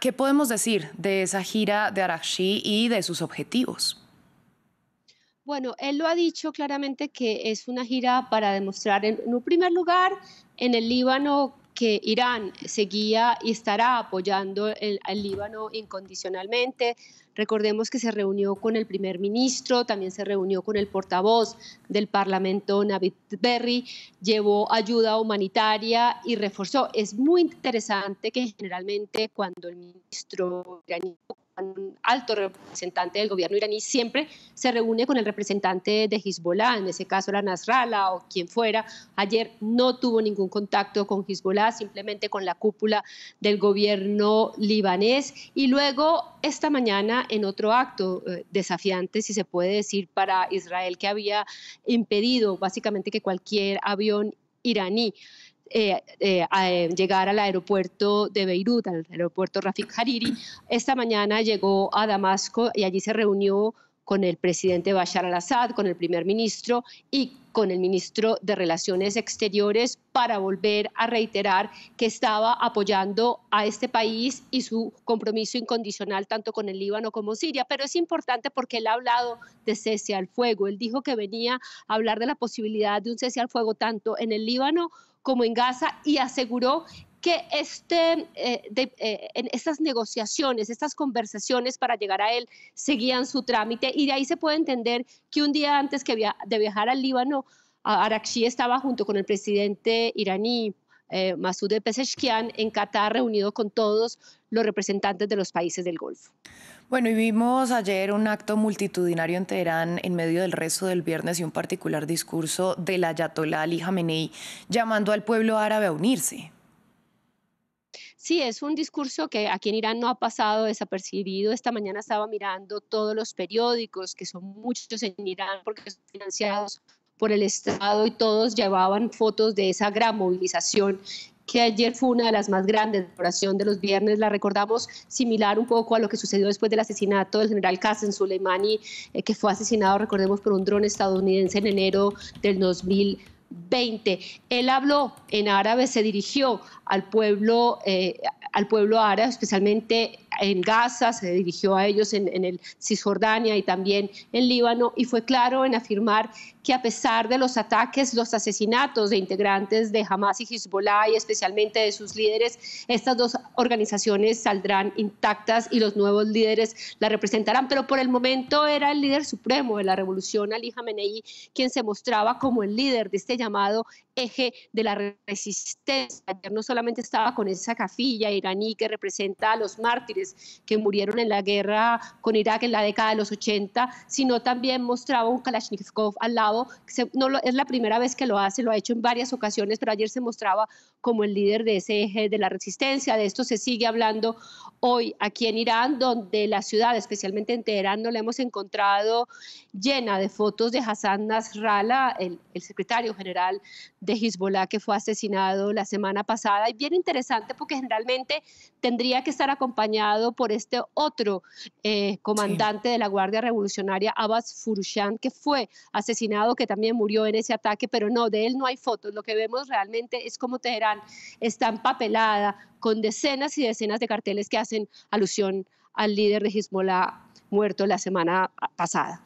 ¿Qué podemos decir de esa gira de Arashi y de sus objetivos? Bueno, él lo ha dicho claramente que es una gira para demostrar, en, en primer lugar, en el Líbano que Irán seguía y estará apoyando el, al Líbano incondicionalmente. Recordemos que se reunió con el primer ministro, también se reunió con el portavoz del Parlamento, Navid Berry, llevó ayuda humanitaria y reforzó. Es muy interesante que generalmente cuando el ministro iraní un alto representante del gobierno iraní siempre se reúne con el representante de Hezbollah, en ese caso era Nasrallah o quien fuera. Ayer no tuvo ningún contacto con Hezbollah, simplemente con la cúpula del gobierno libanés. Y luego, esta mañana, en otro acto eh, desafiante, si se puede decir, para Israel, que había impedido básicamente que cualquier avión iraní eh, eh, a eh, llegar al aeropuerto de Beirut, al aeropuerto Rafik Hariri. Esta mañana llegó a Damasco y allí se reunió con el presidente Bashar al-Assad, con el primer ministro y con el ministro de Relaciones Exteriores para volver a reiterar que estaba apoyando a este país y su compromiso incondicional tanto con el Líbano como Siria. Pero es importante porque él ha hablado de cese al fuego. Él dijo que venía a hablar de la posibilidad de un cese al fuego tanto en el Líbano como en Gaza y aseguró que este, eh, eh, en estas negociaciones, estas conversaciones para llegar a él seguían su trámite y de ahí se puede entender que un día antes que via de viajar al Líbano, Araxi estaba junto con el presidente iraní eh, de Pezeshkian en Qatar, reunido con todos los representantes de los países del Golfo. Bueno, y vimos ayer un acto multitudinario en Teherán en medio del resto del viernes y un particular discurso del ayatolá Ali Khamenei llamando al pueblo árabe a unirse. Sí, es un discurso que aquí en Irán no ha pasado desapercibido. Esta mañana estaba mirando todos los periódicos, que son muchos en Irán porque son financiados por el Estado y todos llevaban fotos de esa gran movilización que ayer fue una de las más grandes, la oración de los viernes, la recordamos similar un poco a lo que sucedió después del asesinato del general Qasem Soleimani, eh, que fue asesinado, recordemos, por un dron estadounidense en enero del 2020. Él habló en árabe, se dirigió al pueblo, eh, al pueblo árabe, especialmente en Gaza, se dirigió a ellos en, el Cisjordania y también en Líbano, y fue claro en afirmar que a pesar de los ataques, los asesinatos de integrantes de Hamas y Hezbollah y especialmente de sus líderes, estas dos organizaciones saldrán intactas y los nuevos líderes la representarán. Pero por el momento era el líder supremo de la revolución, Ali Jamenei, quien se mostraba como el líder de este llamado eje de la resistencia. no solamente estaba con esa cafilla iraní que representa a los mártires, que murieron en la guerra con Irak en la década de los 80, sino también mostraba un Kalashnikov al lado. No es la primera vez que lo hace, lo ha hecho en varias ocasiones, pero ayer se mostraba como el líder de ese eje de la resistencia. De esto se sigue hablando hoy aquí en Irán, donde la ciudad, especialmente en Teherán, no la hemos encontrado llena de fotos de Hassan Nasrallah, el, el secretario general de Hezbollah, que fue asesinado la semana pasada. Y bien interesante porque generalmente tendría que estar acompañado por este otro eh, comandante de la Guardia Revolucionaria, Abbas Furushan, que fue asesinado, que también murió en ese ataque, pero no, de él no hay fotos. Lo que vemos realmente es cómo Teherán está empapelada con decenas y decenas de carteles que hacen alusión al líder de Hezbollah muerto la semana pasada.